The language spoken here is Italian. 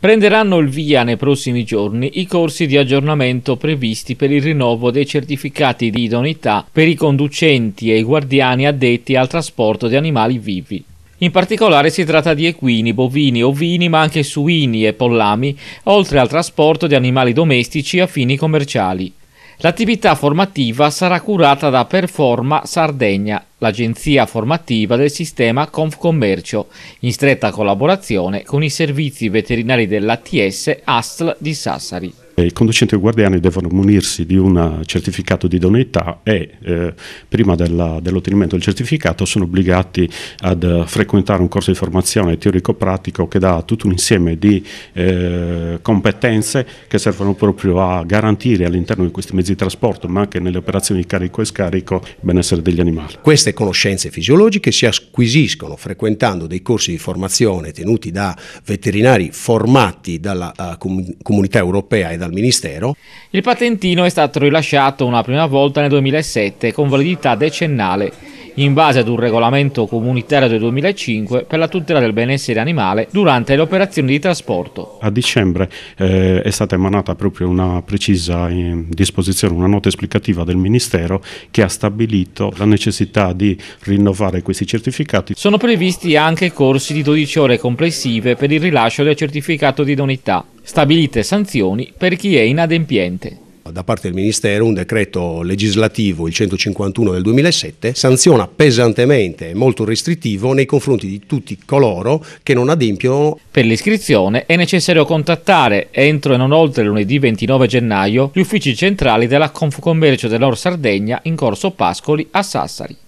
Prenderanno il via nei prossimi giorni i corsi di aggiornamento previsti per il rinnovo dei certificati di idoneità per i conducenti e i guardiani addetti al trasporto di animali vivi. In particolare si tratta di equini, bovini, ovini, ma anche suini e pollami, oltre al trasporto di animali domestici a fini commerciali. L'attività formativa sarà curata da Performa Sardegna l'agenzia formativa del sistema Confcommercio, in stretta collaborazione con i servizi veterinari dell'ATS ASL di Sassari. I conducenti e il guardiano devono munirsi di un certificato di idoneità e eh, prima della, dell'ottenimento del certificato sono obbligati ad frequentare un corso di formazione teorico-pratico che dà tutto un insieme di eh, competenze che servono proprio a garantire all'interno di questi mezzi di trasporto ma anche nelle operazioni di carico e scarico il benessere degli animali. Queste conoscenze fisiologiche si acquisiscono frequentando dei corsi di formazione tenuti da veterinari formati dalla uh, eh, com- comunità europea e dal dal Ministero. Il patentino è stato rilasciato una prima volta nel 2007 con validità decennale in base ad un regolamento comunitario del 2005 per la tutela del benessere animale durante le operazioni di trasporto. A dicembre eh, è stata emanata proprio una precisa eh, disposizione, una nota esplicativa del Ministero che ha stabilito la necessità di rinnovare questi certificati. Sono previsti anche corsi di 12 ore complessive per il rilascio del certificato di idoneità, stabilite sanzioni per chi è inadempiente da parte del Ministero un decreto legislativo, il 151 del 2007, sanziona pesantemente e molto restrittivo nei confronti di tutti coloro che non adempiono. Per l'iscrizione è necessario contattare, entro e non oltre lunedì 29 gennaio, gli uffici centrali della Confcommercio dell'Or Sardegna in Corso Pascoli a Sassari.